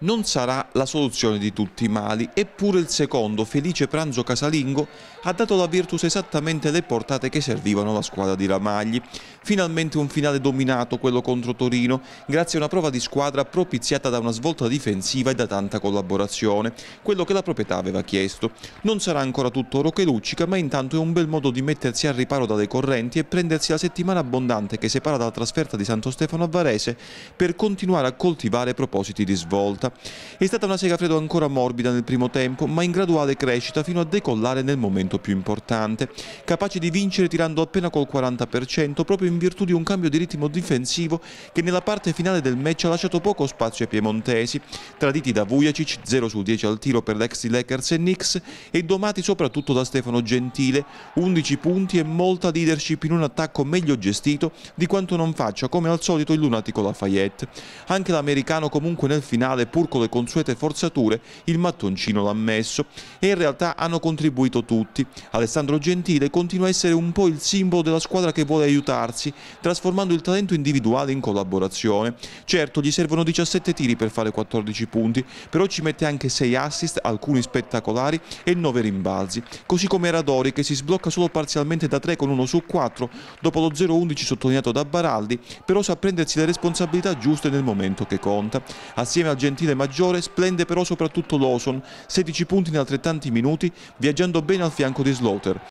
non sarà la soluzione di tutti i mali, eppure il secondo, felice pranzo casalingo, ha dato alla Virtus esattamente le portate che servivano alla squadra di Ramagli. Finalmente un finale dominato, quello contro Torino, grazie a una prova di squadra propiziata da una svolta difensiva e da tanta collaborazione, quello che la proprietà aveva chiesto. Non sarà ancora tutto oro che luccica, ma intanto è un bel modo di mettersi al riparo dalle correnti e prendersi la settimana abbondante che separa dalla trasferta di Santo Stefano a Varese per continuare a coltivare propositi di svolta. È stata una sega freddo ancora morbida nel primo tempo, ma in graduale crescita fino a decollare nel momento più importante, capace di vincere tirando appena col 40% proprio in virtù di un cambio di ritmo difensivo che nella parte finale del match ha lasciato poco spazio ai piemontesi, traditi da Vujacic 0 su 10 al tiro per l'ex Lakers e Knicks e domati soprattutto da Stefano Gentile, 11 punti e molta leadership in un attacco meglio gestito di quanto non faccia come al solito il lunatico Lafayette. Anche l'americano comunque nel finale pur pur con le consuete forzature, il mattoncino l'ha messo e in realtà hanno contribuito tutti. Alessandro Gentile continua a essere un po' il simbolo della squadra che vuole aiutarsi, trasformando il talento individuale in collaborazione. Certo, gli servono 17 tiri per fare 14 punti, però ci mette anche 6 assist, alcuni spettacolari e 9 rimbalzi, così come Radori che si sblocca solo parzialmente da 3 con 1 su 4 dopo lo 0-11 sottolineato da Baraldi, però sa prendersi le responsabilità giuste nel momento che conta. Assieme al Gentile stile maggiore splende però soprattutto Lawson, 16 punti in altrettanti minuti, viaggiando bene al fianco di Slaughter.